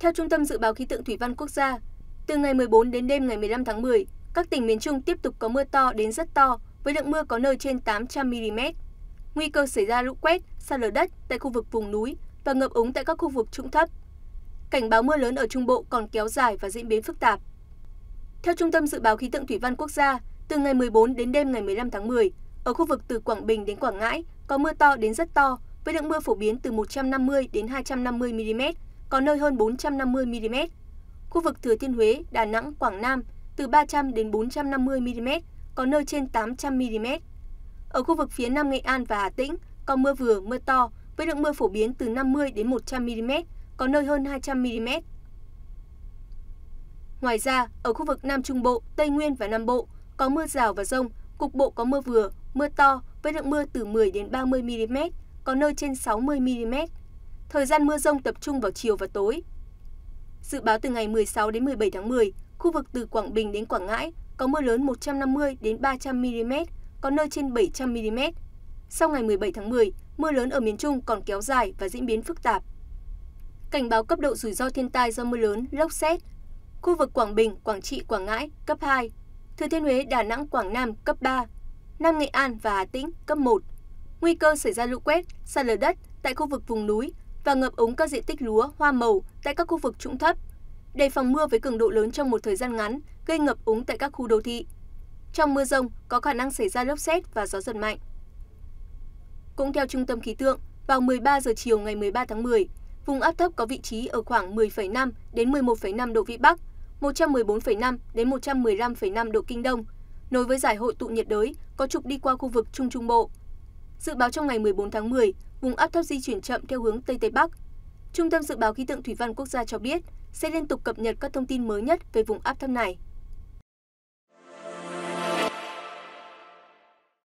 Theo Trung tâm Dự báo Khí tượng Thủy văn Quốc gia, từ ngày 14 đến đêm ngày 15 tháng 10, các tỉnh miền Trung tiếp tục có mưa to đến rất to, với lượng mưa có nơi trên 800 mm. Nguy cơ xảy ra lũ quét, sạt lở đất tại khu vực vùng núi và ngập úng tại các khu vực trũng thấp. Cảnh báo mưa lớn ở Trung Bộ còn kéo dài và diễn biến phức tạp. Theo Trung tâm Dự báo Khí tượng Thủy văn Quốc gia, từ ngày 14 đến đêm ngày 15 tháng 10, ở khu vực từ Quảng Bình đến Quảng Ngãi có mưa to đến rất to, với lượng mưa phổ biến từ 150 đến 250 mm, có nơi hơn bốn trăm năm mươi mm khu vực thừa thiên huế đà nẵng quảng nam từ ba trăm linh bốn trăm năm mươi mm có nơi trên tám trăm mm ở khu vực phía nam nghệ an và hà tĩnh có mưa vừa mưa to với lượng mưa phổ biến từ 50 đến 100 mm, có nơi hơn 200 mm. Ngoài ra, ở khu vực Nam Trung Bộ, Tây Nguyên và Nam Bộ có mưa rào và rông, cục bộ có mưa vừa, mưa to với lượng mưa từ 10 đến 30 mm, có nơi trên 60 mm thời gian mưa rông tập trung vào chiều và tối. Dự báo từ ngày 16 đến 17 tháng 10, khu vực từ Quảng Bình đến Quảng Ngãi có mưa lớn 150 đến 300 mm, có nơi trên 700 mm. Sau ngày 17 tháng 10, mưa lớn ở miền Trung còn kéo dài và diễn biến phức tạp. Cảnh báo cấp độ rủi ro thiên tai do mưa lớn, lốc xét. Khu vực Quảng Bình, Quảng Trị, Quảng Ngãi cấp 2, Thừa Thiên Huế, Đà Nẵng, Quảng Nam cấp 3, Nam Nghệ An và Hà Tĩnh cấp 1. Nguy cơ xảy ra lũ quét, sạt lở đất tại khu vực vùng núi và ngập ống các diện tích lúa hoa màu tại các khu vực trũng thấp đề phòng mưa với cường độ lớn trong một thời gian ngắn gây ngập úng tại các khu đô thị. Trong mưa rông có khả năng xảy ra lốc xét và gió giật mạnh. Cũng theo Trung tâm Khí tượng, vào 13 giờ chiều ngày 13 tháng 10, vùng áp thấp có vị trí ở khoảng 10,5 đến 11,5 độ Vĩ Bắc, 114,5 đến 115,5 độ Kinh Đông, nối với giải hội tụ nhiệt đới có trục đi qua khu vực Trung Trung Bộ dự báo trong ngày 14 tháng 10, vùng áp thấp di chuyển chậm theo hướng tây tây bắc trung tâm dự báo khí tượng thủy văn quốc gia cho biết sẽ liên tục cập nhật các thông tin mới nhất về vùng áp thấp này